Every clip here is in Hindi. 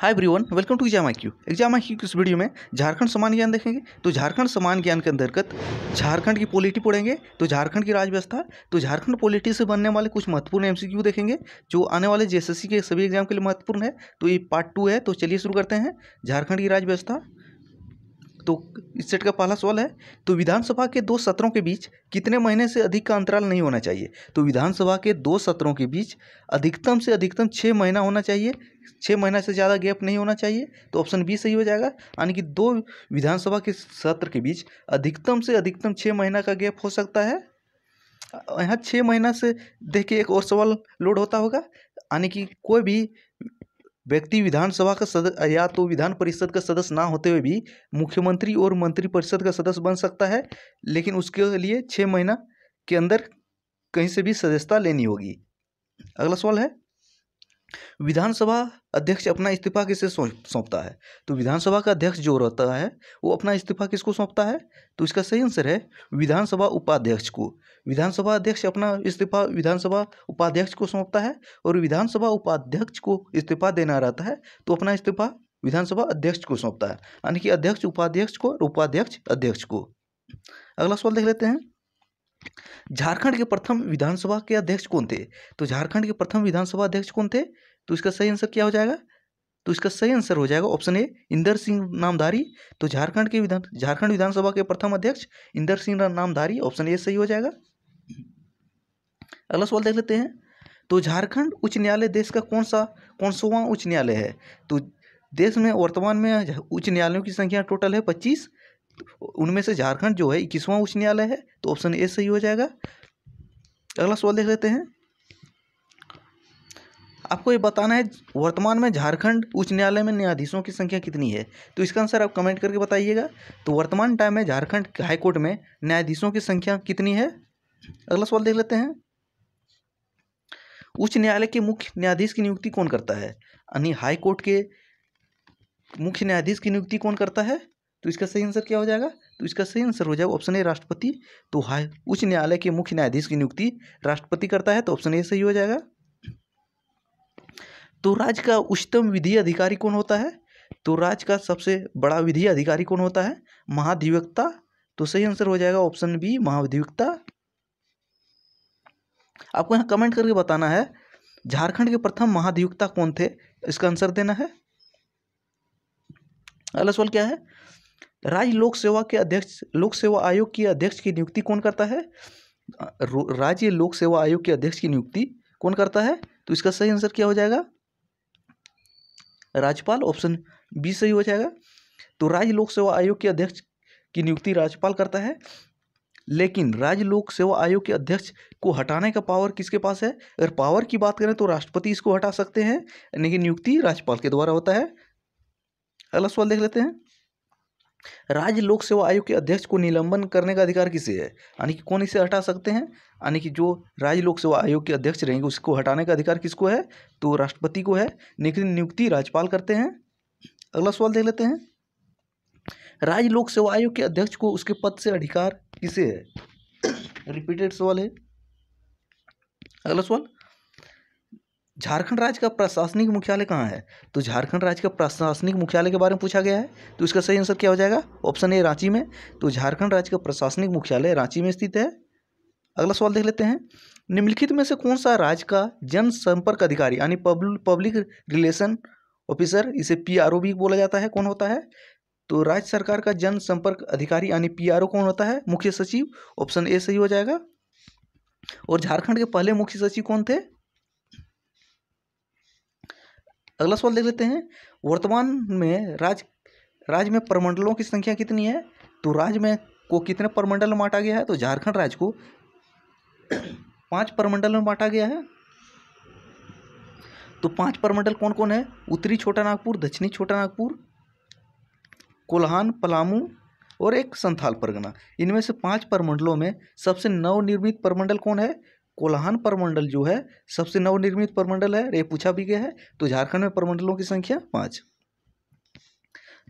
hi everyone welcome to exam I Q exam I Q की इस वीडियो में झारखंड समान ज्ञान देखेंगे तो झारखंड समान ज्ञान के अंतर्गत झारखंड की पॉलिटी पढ़ेंगे तो झारखंड की राजव्यवस्था व्यवस्था तो झारखंड पॉलिटी से बनने वाले कुछ महत्वपूर्ण एमसीक्यू देखेंगे जो आने वाले जे के सभी एग्जाम के लिए महत्वपूर्ण है तो ये पार्ट टू है तो चलिए शुरू करते हैं झारखंड की राजव्यवस्था व्यवस्था तो इस सेट का पहला सवाल है तो विधानसभा के दो सत्रों के बीच कितने महीने से अधिक का अंतराल नहीं होना चाहिए तो विधानसभा के दो सत्रों के बीच अधिकतम से अधिकतम छः महीना होना चाहिए छः महीना से ज़्यादा गैप नहीं होना चाहिए तो ऑप्शन बी सही हो जाएगा यानी कि दो विधानसभा के सत्र के बीच अधिकतम से अधिकतम छः महीना का गैप हो सकता है यहाँ छः महीना से देख के एक और सवाल लोड होता होगा यानी कि कोई भी व्यक्ति विधानसभा का सदस्य या तो विधान परिषद का सदस्य ना होते हुए भी मुख्यमंत्री और मंत्रिपरिषद का सदस्य बन सकता है लेकिन उसके लिए छः महीना के अंदर कहीं से भी सदस्यता लेनी होगी अगला सवाल है विधानसभा अध्यक्ष अपना इस्तीफा किसे सौंपता है तो विधानसभा का अध्यक्ष जो रहता है वो अपना इस्तीफा किसको सौंपता है तो इसका सही आंसर है विधानसभा उपाध्यक्ष को विधानसभा अध्यक्ष अपना इस्तीफा विधानसभा उपाध्यक्ष को सौंपता है और विधानसभा उपाध्यक्ष को इस्तीफा देना रहता है तो अपना इस्तीफा विधानसभा अध्यक्ष को सौंपता है यानी कि अध्यक्ष उपाध्यक्ष को और उपाध्यक्ष अध्यक्ष को अगला सवाल देख लेते हैं झारखंड के प्रथम विधानसभा के अध्यक्ष कौन थे तो झारखंड के प्रथम विधानसभा अध्यक्ष कौन थे तो इसका सही आंसर क्या हो जाएगा तो इसका सही आंसर हो जाएगा ऑप्शन ए इंदर सिंह नामधारी तो झारखंड के विधान झारखंड विधानसभा के प्रथम अध्यक्ष इंदर सिंह नामधारी ऑप्शन ए सही हो जाएगा अगला सवाल देख लेते हैं तो झारखंड उच्च न्यायालय देश का कौन सा कौन सोवा उच्च न्यायालय है तो देश में वर्तमान में उच्च न्यायालयों की संख्या टोटल है पच्चीस उनमें से झारखंड जो है इक्कीसवां उच्च न्यायालय है तो ऑप्शन ए सही हो जाएगा अगला सवाल देख लेते हैं आपको ये बताना है वर्तमान में झारखंड उच्च न्यायालय में न्यायाधीशों की संख्या कितनी है तो इसका आंसर आप कमेंट करके बताइएगा तो वर्तमान टाइम में झारखंड हाईकोर्ट में न्यायाधीशों की संख्या कितनी है अगला सवाल देख लेते हैं उच्च न्यायालय के मुख्य न्यायाधीश की नियुक्ति कौन करता है यानी हाईकोर्ट के मुख्य न्यायाधीश की नियुक्ति कौन करता है तो इसका सही आंसर क्या हो जाएगा तो इसका सही आंसर हो जाएगा ऑप्शन ए राष्ट्रपति तो हाई उच्च न्यायालय के मुख्य न्यायाधीश की नियुक्ति राष्ट्रपति करता है तो ऑप्शन ए सही हो जाएगा तो राज्य का उच्चतम विधि अधिकारी कौन होता है तो राज्य का सबसे बड़ा विधि अधिकारी कौन होता है महाधिवक्ता तो सही आंसर हो जाएगा ऑप्शन बी महाधिवक्ता आपको यहाँ कमेंट करके बताना है झारखंड के प्रथम महाधिवक्ता कौन थे इसका आंसर देना है अगला सवाल क्या है राज्य लोक सेवा के अध्यक्ष लोक सेवा आयोग की अध्यक्ष की नियुक्ति कौन करता है राज्य लोक सेवा आयोग के अध्यक्ष की नियुक्ति कौन करता है तो इसका सही आंसर क्या हो जाएगा राज्यपाल ऑप्शन बी सही हो जाएगा तो राज्य लोक सेवा आयोग के अध्यक्ष की नियुक्ति राज्यपाल करता है लेकिन राज्य लोक सेवा आयोग के अध्यक्ष को हटाने का पावर किसके पास है अगर पावर की बात करें तो राष्ट्रपति इसको हटा सकते हैं लेकिन नियुक्ति राज्यपाल के द्वारा होता है अगला सवाल देख लेते हैं राज्य लोक सेवा आयोग के अध्यक्ष को निलंबन करने का अधिकार किसे है यानी कि कौन इसे हटा सकते हैं यानी कि जो राज्य लोक सेवा आयोग के अध्यक्ष रहेंगे उसको हटाने का अधिकार किसको है तो राष्ट्रपति को है लेकिन नियुक्ति राज्यपाल करते हैं अगला सवाल देख लेते हैं राज्य लोक सेवा आयोग के अध्यक्ष को उसके पद से अधिकार किसे है रिपीटेड सवाल है अगला सवाल झारखंड राज्य का प्रशासनिक मुख्यालय कहाँ है तो झारखंड राज्य का प्रशासनिक मुख्यालय के बारे में पूछा गया है तो इसका सही आंसर क्या हो जाएगा ऑप्शन ए रांची में तो झारखंड राज्य का प्रशासनिक मुख्यालय रांची में स्थित है अगला सवाल देख लेते हैं निम्नलिखित में से कौन सा राज्य का जनसंपर्क अधिकारी यानी पब्लिक रिलेशन ऑफिसर इसे पी भी बोला जाता है कौन होता है तो राज्य सरकार का जनसंपर्क अधिकारी यानी पी कौन होता है मुख्य सचिव ऑप्शन ए सही हो जाएगा और झारखंड के पहले मुख्य सचिव कौन थे अगला सवाल देख लेते हैं वर्तमान में राज्य राज्य में परमंडलों की संख्या कितनी है तो राज्य में को कितने परमंडल में बांटा गया है तो झारखंड राज्य को पांच परमंडल में बांटा गया है तो पांच परमंडल कौन कौन है उत्तरी छोटा नागपुर दक्षिणी छोटा नागपुर कोल्हान पलामू और एक संथाल परगना इनमें से पांच परमंडलों में सबसे नवनिर्मित परमंडल कौन है कोल्हान परमंडल जो है सबसे नवनिर्मित परमंडल है ये पूछा भी गया है तो झारखंड में परमंडलों की संख्या पाँच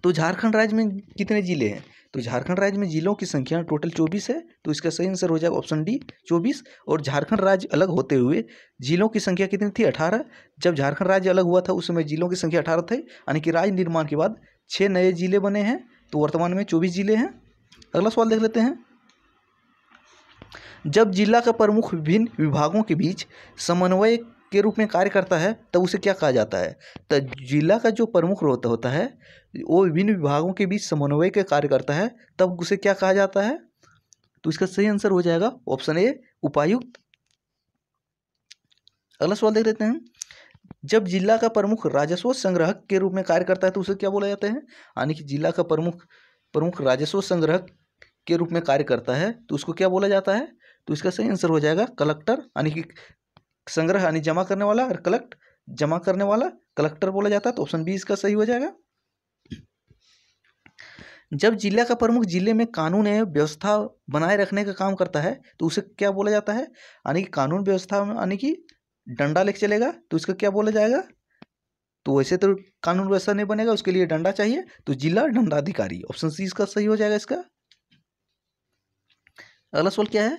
तो झारखंड राज्य में कितने जिले हैं तो झारखंड राज्य में जिलों की संख्या टोटल चौबीस है तो इसका सही आंसर हो जाएगा ऑप्शन डी चौबीस और झारखंड राज्य अलग होते हुए जिलों की संख्या कितनी थी अठारह जब झारखंड राज्य अलग हुआ था उस समय जिलों की संख्या अठारह थी यानी कि राज्य निर्माण के बाद छः नए जिले बने हैं तो वर्तमान में चौबीस जिले हैं अगला सवाल देख लेते हैं जब जिला का प्रमुख विभिन्न विभागों के बीच समन्वय के रूप में कार्य करता है तब उसे क्या कहा जाता है तो जिला का जो प्रमुख रोत होता है वो विभिन्न विभागों के बीच समन्वय के कार्य करता है तब उसे क्या कहा जाता है तो इसका सही आंसर हो जाएगा ऑप्शन ए उपायुक्त अगला सवाल देख लेते हैं जब जिला का प्रमुख राजस्व संग्रहक के रूप में कार्य करता है तो उसे क्या बोला जाता है यानी कि जिला का प्रमुख प्रमुख राजस्व संग्रहक के रूप में कार्य करता है तो उसको क्या बोला जाता है तो इसका सही आंसर हो जाएगा कलेक्टर यानी कि संग्रह यानी जमा करने वाला और कलेक्ट जमा करने वाला कलेक्टर बोला जाता है तो ऑप्शन बी इसका सही हो जाएगा जब जिला का प्रमुख जिले में कानून एवं व्यवस्था बनाए रखने का काम करता है तो उसे क्या बोला जाता है यानी कि कानून व्यवस्था में यानी कि डंडा लेके चलेगा तो इसका क्या बोला जाएगा तो वैसे तो कानून व्यवस्था नहीं बनेगा उसके लिए डंडा चाहिए तो जिला दंडाधिकारी ऑप्शन सी इसका सही हो जाएगा इसका अगला सवाल क्या है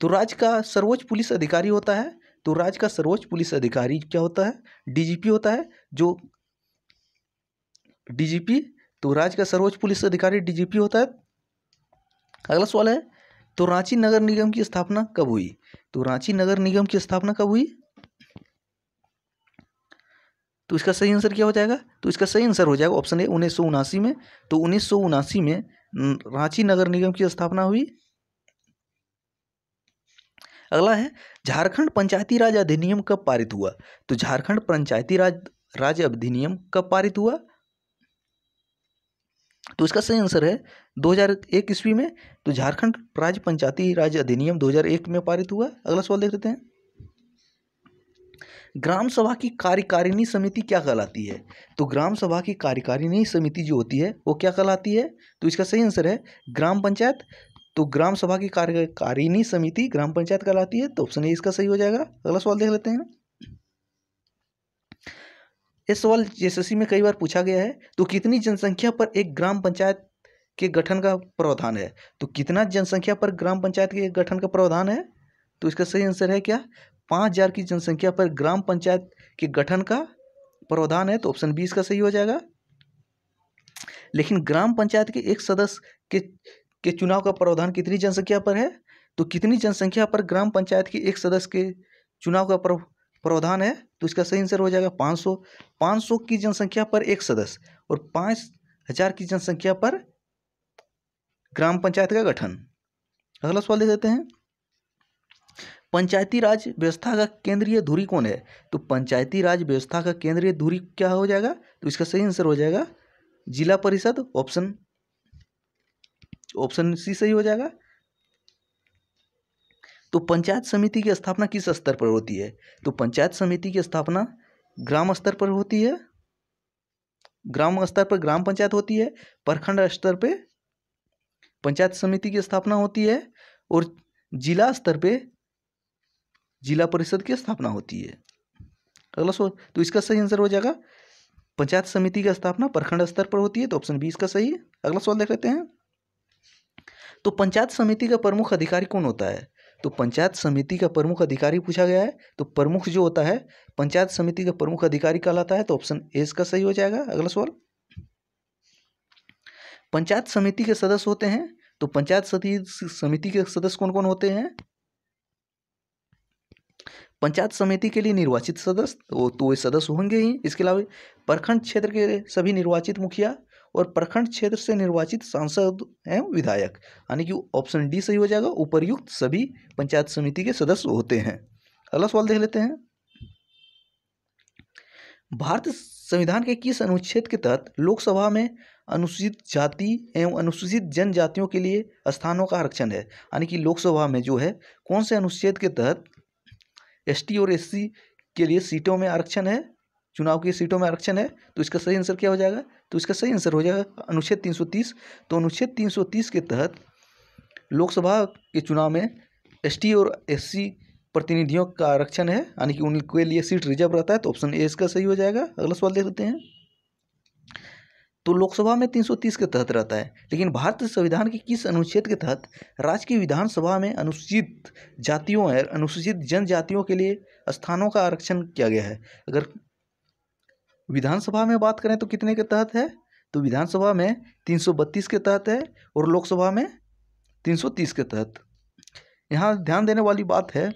तो राज्य का सर्वोच्च पुलिस अधिकारी होता है तो राज्य का सर्वोच्च पुलिस अधिकारी क्या होता है डीजीपी होता है जो डीजीपी तो राज्य का सर्वोच्च पुलिस अधिकारी डीजीपी होता है अगला सवाल है तो रांची नगर निगम की स्थापना कब हुई तो रांची नगर निगम की स्थापना कब हुई तो इसका सही आंसर क्या हो जाएगा तो इसका सही आंसर हो जाएगा ऑप्शन ए उन्नीस में तो उन्नीस में रांची नगर निगम की स्थापना हुई अगला है झारखंड पंचायती राज अधिनियम कब पारित हुआ तो झारखंड पंचायती राज राज अधिनियम कब पारित हुआ तो इसका सही आंसर है 2001 ईस्वी में तो झारखंड राज्य पंचायती राज अधिनियम 2001 में पारित हुआ अगला सवाल देख लेते हैं ग्राम सभा की कार्यकारिणी समिति क्या कहलाती है तो ग्राम सभा की कार्यकारिणी समिति जो होती है वो क्या कहलाती है तो इसका सही आंसर है ग्राम पंचायत तो ग्राम सभा की कार्यकारिणी समिति ग्राम पंचायत कहलाती है तो ऑप्शन ए इसका सही हो जाएगा अगला सवाल देख लेते हैं ये सवाल जेएसएससी में कई बार पूछा गया है तो कितनी जनसंख्या पर एक ग्राम पंचायत के गठन का प्रावधान है तो कितना जनसंख्या पर ग्राम पंचायत के गठन का प्रावधान है तो इसका सही आंसर है क्या पाँच हजार की जनसंख्या पर ग्राम पंचायत के गठन का प्रावधान है तो ऑप्शन बी इसका सही हो जाएगा लेकिन ग्राम पंचायत के एक सदस्य के के चुनाव का प्रावधान कितनी जनसंख्या पर है तो कितनी जनसंख्या पर ग्राम पंचायत के एक सदस्य के चुनाव का प्रावधान है तो इसका सही आंसर हो जाएगा पाँच सौ पाँच सौ की जनसंख्या पर एक सदस्य और पाँच हजार की जनसंख्या पर ग्राम पंचायत का गठन अगला सवाल दे देते हैं पंचायती राज व्यवस्था का केंद्रीय धुरी कौन है तो पंचायती राज व्यवस्था का केंद्रीय धुरी क्या हो जाएगा तो इसका सही आंसर हो जाएगा जिला परिषद ऑप्शन ऑप्शन सी सही हो जाएगा तो पंचायत समिति की स्थापना किस स्तर पर होती है तो पंचायत समिति की स्थापना ग्राम स्तर पर होती है ग्राम स्तर पर ग्राम पंचायत होती है प्रखंड स्तर पे पंचायत समिति की स्थापना होती है और जिला स्तर पे जिला परिषद की स्थापना होती है अगला सवाल तो इसका सही आंसर हो जाएगा पंचायत समिति की स्थापना प्रखंड स्तर पर होती है तो ऑप्शन बी इसका सही है अगला सवाल देख लेते हैं तो पंचायत समिति का प्रमुख अधिकारी कौन होता है तो पंचायत समिति का प्रमुख अधिकारी पूछा गया है तो प्रमुख जो होता है पंचायत समिति का प्रमुख अधिकारी कहलाता है तो ऑप्शन ए इसका सही हो जाएगा अगला सवाल पंचायत समिति के सदस्य होते हैं तो पंचायत समिति के सदस्य कौन कौन होते हैं पंचायत समिति के लिए निर्वाचित सदस्य तो, तो वे सदस्य होंगे ही इसके अलावा प्रखंड क्षेत्र के सभी निर्वाचित मुखिया और प्रखंड क्षेत्र से निर्वाचित सांसद हैं विधायक यानी कि ऑप्शन डी सही हो जाएगा उपरयुक्त सभी पंचायत समिति के सदस्य होते हैं अगला सवाल देख लेते हैं भारत संविधान के किस अनुच्छेद के तहत लोकसभा में अनुसूचित जाति एवं अनुसूचित जनजातियों के लिए स्थानों का आरक्षण है यानी कि लोकसभा में जो है कौन से अनुच्छेद के तहत एसटी और एससी के लिए सीटों में आरक्षण है चुनाव की सीटों में आरक्षण है तो इसका सही आंसर क्या हो जाएगा तो इसका सही आंसर हो जाएगा अनुच्छेद 330 तो अनुच्छेद 330 के तहत लोकसभा के चुनाव में एसटी और एससी प्रतिनिधियों का आरक्षण है यानी कि उनके लिए सीट रिजर्व रहता है तो ऑप्शन ए इसका सही हो जाएगा अगला सवाल देख लेते हैं तो लोकसभा में 330 के तहत रहता है लेकिन भारतीय संविधान के किस अनुच्छेद के तहत राज्य की विधानसभा में अनुसूचित जातियों और अनुसूचित जनजातियों के लिए स्थानों का आरक्षण किया गया है अगर विधानसभा में बात करें तो कितने के तहत है तो विधानसभा में 332 के तहत है और लोकसभा में 330 के तहत यहाँ ध्यान देने वाली बात है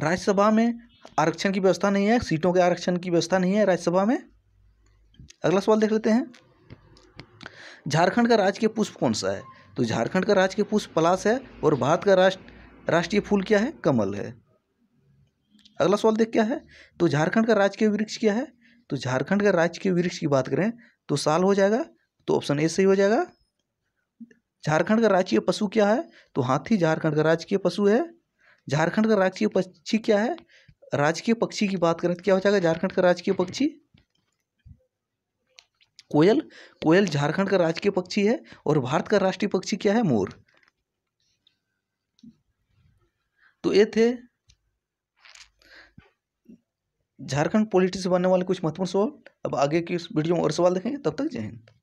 राज्यसभा में आरक्षण की व्यवस्था नहीं है सीटों के आरक्षण की व्यवस्था नहीं है राज्यसभा में अगला सवाल देख लेते हैं झारखंड का राजकीय पुष्प कौन सा है तो झारखंड का राजकीय पुष्प पलाश है और भारत का राष्ट्र राष्ट्रीय फूल क्या है कमल है अगला सवाल देख क्या है तो झारखंड का राजकीय वृक्ष क्या है तो झारखंड का राजकीय वृक्ष की बात करें तो साल हो जाएगा तो ऑप्शन ए सही हो जाएगा झारखंड का राजकीय पशु क्या है तो हाथी झारखंड का राजकीय पशु है झारखंड का राजकीय पक्षी क्या है राजकीय पक्षी की बात करें तो क्या हो जाएगा झारखंड का राजकीय पक्षी कोयल कोयल झारखंड का राजकीय पक्षी है और भारत का राष्ट्रीय पक्षी क्या है मोर तो ये थे झारखंड पॉलिटिक्स से बनने वाले कुछ महत्वपूर्ण सवाल अब आगे की इस वीडियो में और सवाल देखेंगे तब तक जय हिंद